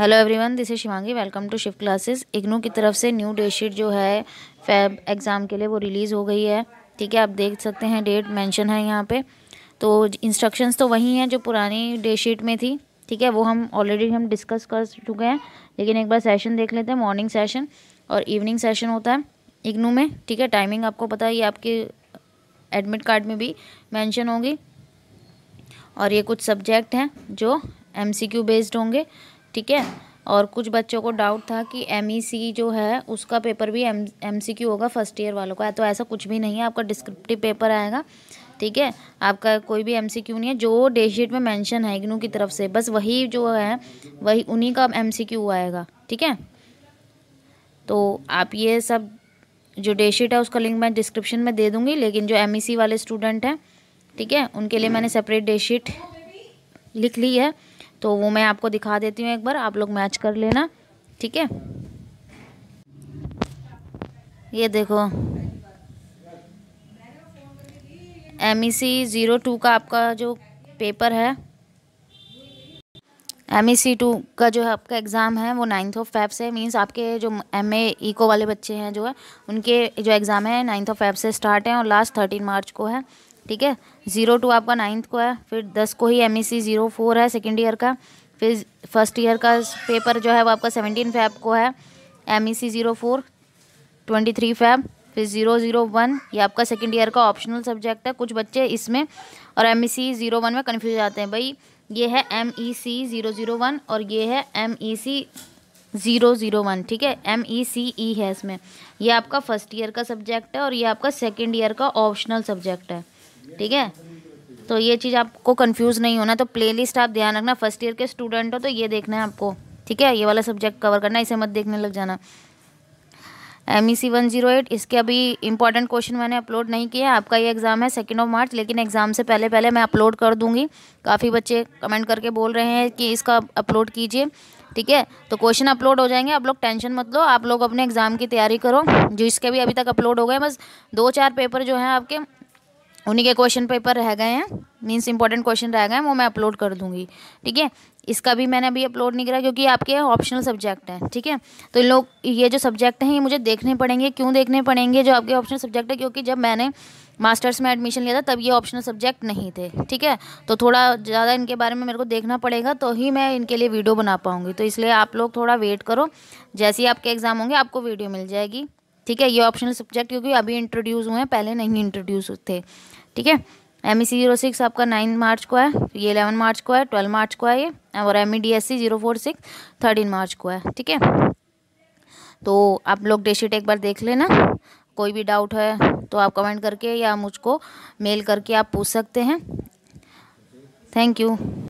hello everyone this is Shivangi welcome to shift classes IGNOU की तरफ से न्यू डेट शीट जो है फैब एग्ज़ाम के लिए वो रिलीज़ हो गई है ठीक है आप देख सकते हैं डेट मेंशन है यहाँ पे तो इंस्ट्रक्शंस तो वही हैं जो पुरानी डेट शीट में थी ठीक है वो हम ऑलरेडी हम डिस्कस कर चुके हैं लेकिन एक बार सेशन देख लेते हैं मॉर्निंग सेशन और इवनिंग सेशन होता है इग्नू में ठीक है टाइमिंग आपको पता है आपके एडमिट कार्ड में भी मैंशन होगी और ये कुछ सब्जेक्ट हैं जो एम बेस्ड होंगे ठीक है और कुछ बच्चों को डाउट था कि एम e जो है उसका पेपर भी एम एम होगा फर्स्ट ईयर वालों का तो ऐसा कुछ भी नहीं है आपका डिस्क्रिप्टिव पेपर आएगा ठीक है आपका कोई भी एम नहीं है जो डेट शीट में मेंशन है इग्नू की तरफ से बस वही जो है वही उन्हीं का एम आएगा ठीक है तो आप ये सब जो डेट शीट है उसका लिंक मैं डिस्क्रिप्शन में दे दूँगी लेकिन जो एम e वाले स्टूडेंट हैं ठीक है उनके लिए मैंने सेपरेट डे शीट लिख ली है तो वो मैं आपको दिखा देती हूँ एक बार आप लोग मैच कर लेना ठीक है ये देखो M E C zero two का आपका जो पेपर है एम ई सी टू का जो है आपका एग्ज़ाम है वो नाइन्थ ऑफ फैब से मीन्स आपके जो एम ए इको वाले बच्चे हैं जो है उनके जो एग्ज़ाम है नाइन्थ ऑफ फैब से स्टार्ट हैं और लास्ट थर्टीन मार्च को है ठीक है ज़ीरो टू आपका नाइन्थ को है फिर दस को ही M E C zero four है सेकेंड ईयर का फिर फर्स्ट ईयर का पेपर जो है वो आपका सेवनटीन फैब को है M E C zero four twenty three Feb फिर ज़ीरो ज़ीरो वन ये आपका सेकेंड ईयर का ऑप्शनल सब्जेक्ट है कुछ बच्चे इसमें और M E C zero one में कन्फ्यूज आते हैं भाई ये है M E C zero zero one और ये है M E C zero zero one ठीक है एम ई सी ई है इसमें यह आपका फर्स्ट ईयर का सब्जेक्ट है और ये आपका सेकेंड ईयर का ऑप्शनल सब्जेक्ट है ठीक है तो ये चीज़ आपको कंफ्यूज नहीं होना तो प्लेलिस्ट आप ध्यान रखना फर्स्ट ईयर के स्टूडेंट हो तो ये देखना है आपको ठीक है ये वाला सब्जेक्ट कवर करना इसे मत देखने लग जाना M E C one zero eight इसके अभी इंपॉर्टेंट क्वेश्चन मैंने अपलोड नहीं किया आपका ये एग्ज़ाम है सेकेंड ऑफ मार्च लेकिन एग्ज़ाम से पहले पहले मैं अपलोड कर दूँगी काफ़ी बच्चे कमेंट करके बोल रहे हैं कि इसका अपलोड कीजिए ठीक है तो क्वेश्चन अपलोड हो जाएंगे आप लोग टेंशन मत लो आप लोग अपने एग्ज़ाम की तैयारी करो जो इसके भी अभी तक अपलोड हो गए बस दो चार पेपर जो हैं आपके उन्हीं के क्वेश्चन पेपर रह गए हैं मीन्स इंपॉर्टेंट क्वेश्चन रह गए हैं वो मैं अपलोड कर दूंगी ठीक है इसका भी मैंने अभी अपलोड नहीं करा क्योंकि आपके ऑप्शनल सब्जेक्ट हैं ठीक है तो इन लोग ये जो सब्जेक्ट हैं ये मुझे देखने पड़ेंगे क्यों देखने पड़ेंगे जो आपके ऑप्शनल सब्जेक्ट है क्योंकि जब मैंने मास्टर्स में एडमिशन लिया था तब ये ऑप्शनल सब्जेक्ट नहीं थे ठीक है तो थोड़ा ज़्यादा इनके बारे में मेरे को देखना पड़ेगा तो ही मैं इनके लिए वीडियो बना पाऊँगी तो इसलिए आप लोग थोड़ा वेट करो जैसे ही आपके एग्ज़ाम होंगे आपको वीडियो मिल जाएगी ठीक है ये ऑप्शनल सब्जेक्ट क्योंकि अभी इंट्रोड्यूस हुए हैं पहले नहीं इंट्रोड्यूस थे ठीक है M E C zero six आपका नाइन मार्च को है ये इलेवन मार्च को है ट्वेल्व मार्च को है ये और M E D S C zero four six thirteen March को है ठीक है तो आप लोग डेशीट एक बार देख लेना कोई भी डाउट है तो आप कमेंट करके या मुझको मेल करके आप पूछ सकते हैं थैंक यू